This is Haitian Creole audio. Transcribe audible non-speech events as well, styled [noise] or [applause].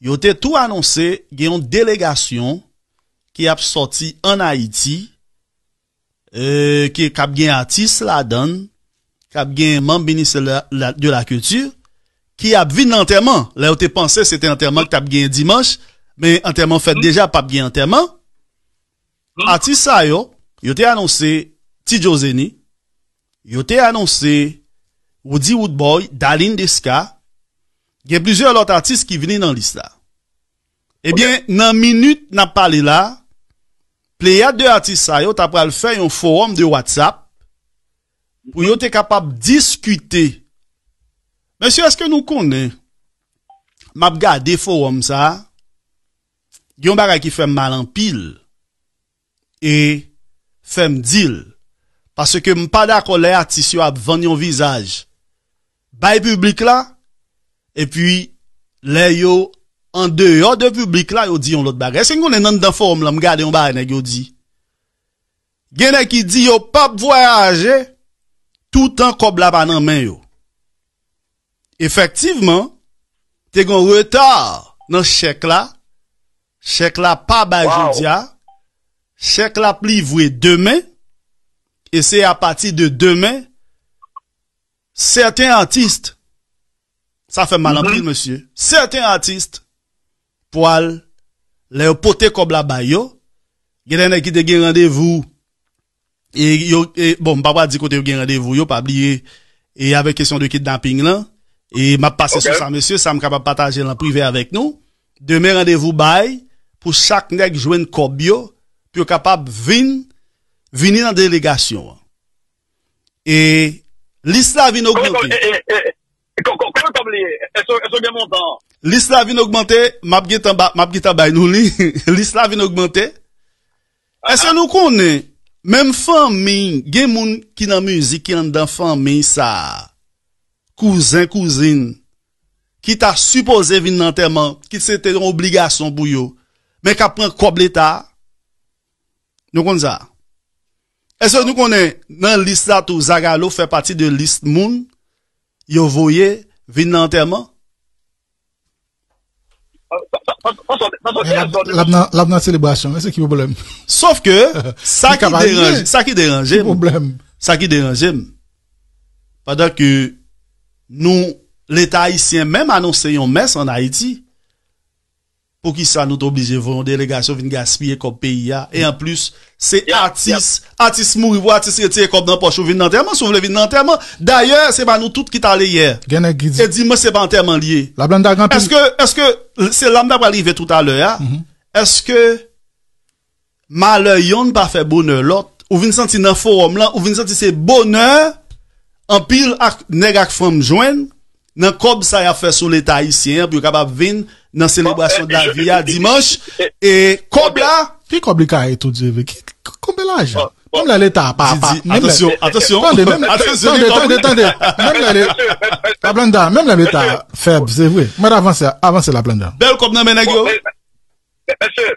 yo te tou anonsè gen yon delegasyon ki ap soti an Haiti, e, ki kap gen Atis ladan, kap gen man binis de la kytur, ki ap vin nan teman. La yo te pansè se te nan teman ki tap gen Dimanche, men teman fèd deja pap gen teman. Atis sayo, yo te anonsè Ti Djoseni, yo te anonsè Odi Woodboy, Dalin Deska, gen plizye lot artist ki vini nan lista. Ebyen, eh nan minute nan pale la, ple ya de artist sa, yo tap pral fe yon forum de WhatsApp, pou yo te kapap diskute. Monsi, eske nou konen? Map gade forum sa, gyon baka ki fem malampil, e fem dil, pase ke mpa da kole artist yo ap ven yon vizaj. Bay publik la, epi le yo an de yo de publik la yo di yon lot bagay. Se yon konen nan dan form la m gade yon bagay nek yo di. Genè ki di yo pap voyaje tout an kob la banan men yo. Efektivman, te kon retar nan chek la, chek la pa bagay jou di ya, chek la pli vwe demen, e se apati de demen, certain artiste, Ça fait mal en mm-hmm. pile, monsieur. Certains artistes, poils, les potés comme la bayo, il y a qui rendez-vous. Et, yo, et, bon, papa dit côté un rendez-vous, yo, pas oublier. Et avec question de kidnapping, là. Et m'a passé sur ça, monsieur, ça m'a capable de partager en privé avec nous. Demain, rendez-vous bail, pour chaque nèg joindre cobio puis capable venir, venir dans délégation. Et, l'islam vient augmenter. Eh, eh, eh, Liste la vin augmente Map ge tabay nou li Liste la vin augmente ah, E se ah. nou konen Mem fan min Gen moun ki nan muzik Ki nan dan fan min sa Kouzin kouzin Ki ta suppose vin nan teman Ki se ten obligasyon bou yo Men ka pren kobleta Nou konen sa E se nou konen Nan liste la tou zagalo Fè pati de liste moun Yo voye viennent l'enterrement. pardon pardon la célébration C'est qui qu'il problème sauf que [laughs] ça qui dérange ça qui dérange problème ça qui dérange pendant que nous l'état haïtien même annonçait une messe en Haïti Ou ki sa nou te oblije vonde legasyon vin gaspye kop peyi ya. E an plus, se atis, atis mou i vo, atis yeti e kop nan pochou vin nan terman. Sou vle vin nan terman. D'ayor, se pa nou tout ki talye ye. Gen ek gidi. E di ma se pa nan terman liye. Eske, eske, se lamda pa li ve touta le ya. Eske, ma le yon pa fe boner lot. Ou vin senti nan forum la, ou vin senti se boner. An pil ak negak fom jwen. nan kob sa ya fè sou leta yi sien, biyo kabab vin nan selebrasyon da bon, eh, viya eh, eh, dimanche, e kob la, pi kob li ka eto djeve, kob la jè, kob bon, bon. la leta apapap, mèm la leta, atensyon, atensyon, mèm la leta feb, mèm la leta, avanse la planda, bel kob nan menè gyo, mèm la leta,